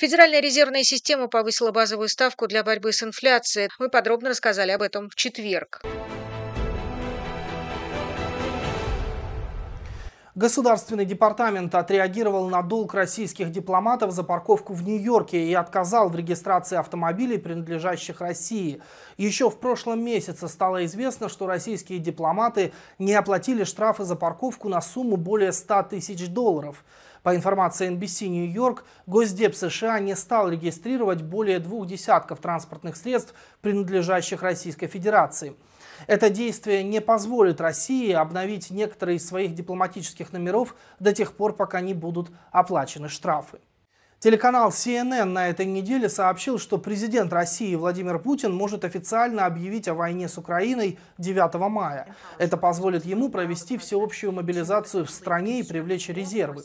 Федеральная резервная система повысила базовую ставку для борьбы с инфляцией. Мы подробно рассказали об этом в четверг. Государственный департамент отреагировал на долг российских дипломатов за парковку в Нью-Йорке и отказал в регистрации автомобилей, принадлежащих России. Еще в прошлом месяце стало известно, что российские дипломаты не оплатили штрафы за парковку на сумму более 100 тысяч долларов. По информации NBC Нью-Йорк, Госдеп США не стал регистрировать более двух десятков транспортных средств, принадлежащих Российской Федерации. Это действие не позволит России обновить некоторые из своих дипломатических номеров до тех пор, пока не будут оплачены штрафы. Телеканал CNN на этой неделе сообщил, что президент России Владимир Путин может официально объявить о войне с Украиной 9 мая. Это позволит ему провести всеобщую мобилизацию в стране и привлечь резервы.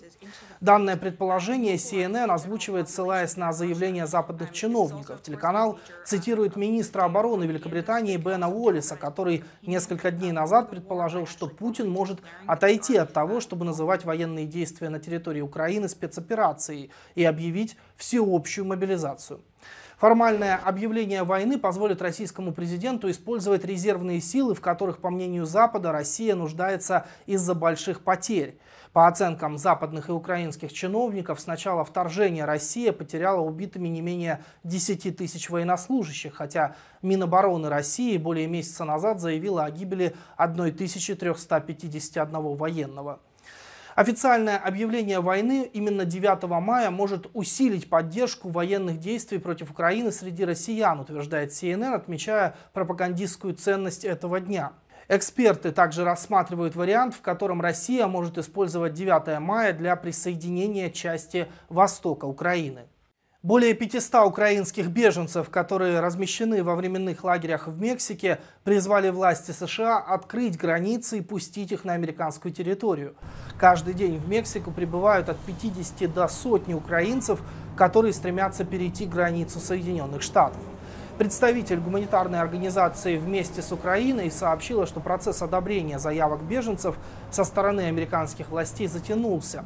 Данное предположение CNN озвучивает, ссылаясь на заявление западных чиновников. Телеканал цитирует министра обороны Великобритании Бена Уоллиса, который несколько дней назад предположил, что Путин может отойти от того, чтобы называть военные действия на территории Украины спецоперацией и объявить объявить всеобщую мобилизацию. Формальное объявление войны позволит российскому президенту использовать резервные силы, в которых, по мнению Запада, Россия нуждается из-за больших потерь. По оценкам западных и украинских чиновников, с начала вторжения Россия потеряла убитыми не менее 10 тысяч военнослужащих, хотя Минобороны России более месяца назад заявила о гибели 1351 военного. Официальное объявление войны именно 9 мая может усилить поддержку военных действий против Украины среди россиян, утверждает CNN, отмечая пропагандистскую ценность этого дня. Эксперты также рассматривают вариант, в котором Россия может использовать 9 мая для присоединения части востока Украины. Более 500 украинских беженцев, которые размещены во временных лагерях в Мексике, призвали власти США открыть границы и пустить их на американскую территорию. Каждый день в Мексику прибывают от 50 до сотни украинцев, которые стремятся перейти границу Соединенных Штатов. Представитель гуманитарной организации вместе с Украиной сообщила, что процесс одобрения заявок беженцев со стороны американских властей затянулся.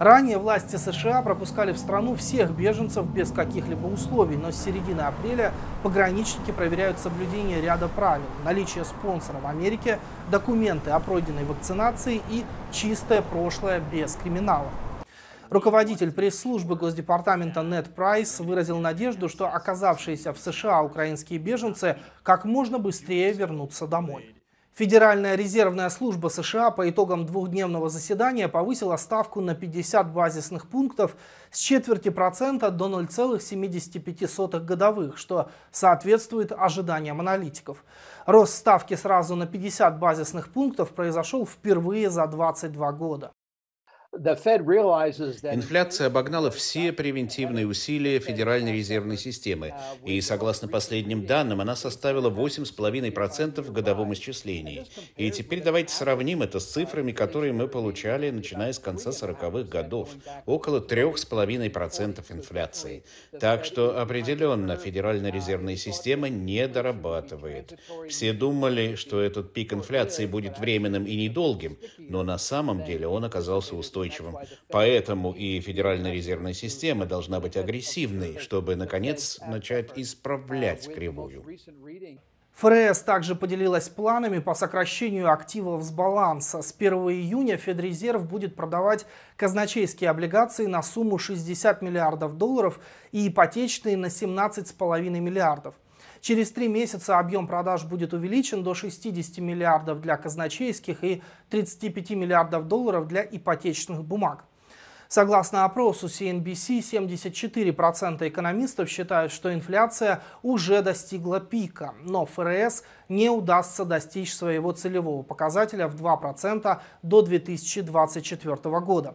Ранее власти США пропускали в страну всех беженцев без каких-либо условий, но с середины апреля пограничники проверяют соблюдение ряда правил, наличие спонсора в Америке, документы о пройденной вакцинации и чистое прошлое без криминала. Руководитель пресс-службы Госдепартамента Нед Прайс выразил надежду, что оказавшиеся в США украинские беженцы как можно быстрее вернутся домой. Федеральная резервная служба США по итогам двухдневного заседания повысила ставку на 50 базисных пунктов с четверти процента до 0,75 годовых, что соответствует ожиданиям аналитиков. Рост ставки сразу на 50 базисных пунктов произошел впервые за 22 года. Инфляция обогнала все превентивные усилия Федеральной резервной системы, и, согласно последним данным, она составила 8,5% в годовом исчислении. И теперь давайте сравним это с цифрами, которые мы получали, начиная с конца 40-х годов, около 3,5% инфляции. Так что определенно Федеральная резервная система не дорабатывает. Все думали, что этот пик инфляции будет временным и недолгим, но на самом деле он оказался устойчивым устойчивым. Поэтому и Федеральная резервная система должна быть агрессивной, чтобы, наконец, начать исправлять кривую. ФРС также поделилась планами по сокращению активов с баланса. С 1 июня Федрезерв будет продавать казначейские облигации на сумму 60 миллиардов долларов и ипотечные на 17,5 миллиардов. Через три месяца объем продаж будет увеличен до 60 миллиардов для казначейских и 35 миллиардов долларов для ипотечных бумаг. Согласно опросу CNBC, 74% экономистов считают, что инфляция уже достигла пика, но ФРС не удастся достичь своего целевого показателя в 2% до 2024 года.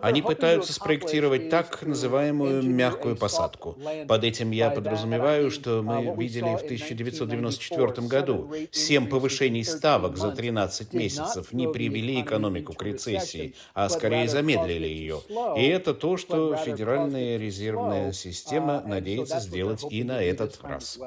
Они пытаются спроектировать так называемую мягкую посадку. Под этим я подразумеваю, что а, мы видели в 1994 году. Семь повышений ставок за 13 месяцев не привели экономику к рецессии, а скорее замедлили ее. И это то, что Федеральная резервная система uh, надеется сделать и на этот раз.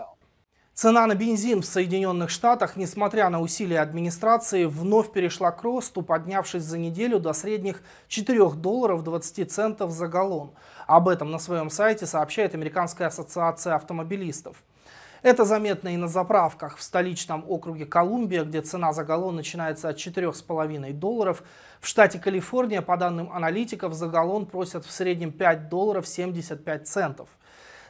Цена на бензин в Соединенных Штатах, несмотря на усилия администрации, вновь перешла к росту, поднявшись за неделю до средних 4 долларов 20 центов за галлон. Об этом на своем сайте сообщает Американская ассоциация автомобилистов. Это заметно и на заправках в столичном округе Колумбия, где цена за галлон начинается от 4,5 долларов. В штате Калифорния, по данным аналитиков, за галлон просят в среднем 5 долларов 75 центов.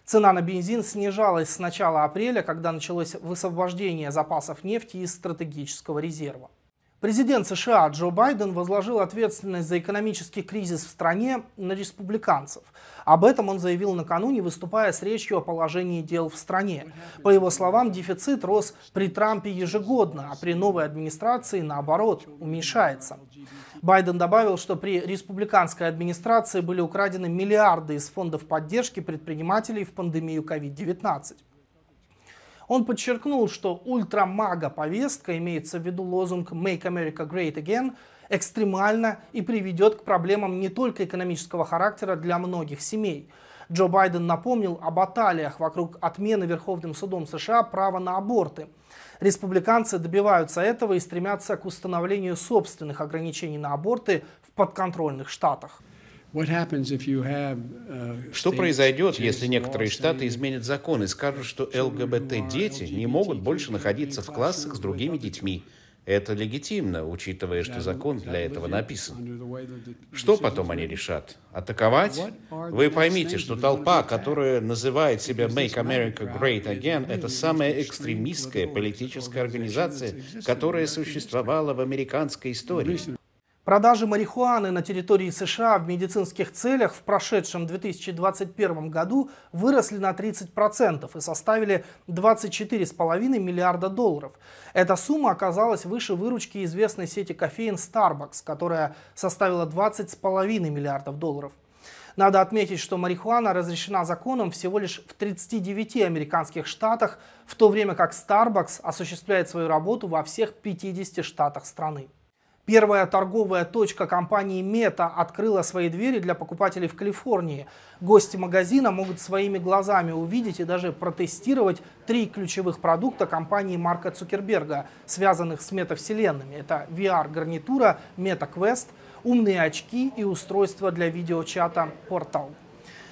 Цена на бензин снижалась с начала апреля, когда началось высвобождение запасов нефти из стратегического резерва. Президент США Джо Байден возложил ответственность за экономический кризис в стране на республиканцев. Об этом он заявил накануне, выступая с речью о положении дел в стране. По его словам, дефицит рос при Трампе ежегодно, а при новой администрации, наоборот, уменьшается. Байден добавил, что при республиканской администрации были украдены миллиарды из фондов поддержки предпринимателей в пандемию COVID-19. Он подчеркнул, что ультрамага-повестка, имеется в виду лозунг «Make America Great Again», экстремально и приведет к проблемам не только экономического характера для многих семей. Джо Байден напомнил о баталиях вокруг отмены Верховным судом США права на аборты. Республиканцы добиваются этого и стремятся к установлению собственных ограничений на аборты в подконтрольных штатах. Uh, что произойдет, если некоторые штаты изменят закон и скажут, что ЛГБТ-дети не могут больше находиться в классах с другими детьми? Это легитимно, учитывая, что закон для этого написан. Что потом они решат? Атаковать? Вы поймите, что толпа, которая называет себя Make America Great Again, это самая экстремистская политическая организация, которая существовала в американской истории. Продажи марихуаны на территории США в медицинских целях в прошедшем 2021 году выросли на 30% и составили 24,5 миллиарда долларов. Эта сумма оказалась выше выручки известной сети кофеин Starbucks, которая составила 20,5 миллиардов долларов. Надо отметить, что марихуана разрешена законом всего лишь в 39 американских штатах, в то время как Starbucks осуществляет свою работу во всех 50 штатах страны. Первая торговая точка компании Meta открыла свои двери для покупателей в Калифорнии. Гости магазина могут своими глазами увидеть и даже протестировать три ключевых продукта компании Марка Цукерберга, связанных с метавселенными. Это VR-гарнитура, Meta Quest, умные очки и устройство для видеочата Portal.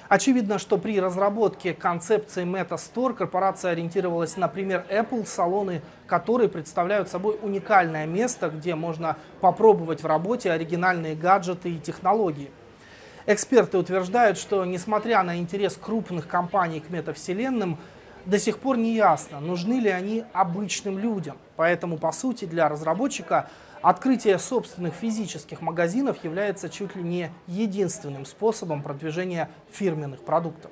Очевидно, что при разработке концепции MetaStore корпорация ориентировалась на пример Apple, салоны которые представляют собой уникальное место, где можно попробовать в работе оригинальные гаджеты и технологии. Эксперты утверждают, что несмотря на интерес крупных компаний к метавселенным, до сих пор не ясно, нужны ли они обычным людям. Поэтому, по сути, для разработчика открытие собственных физических магазинов является чуть ли не единственным способом продвижения фирменных продуктов.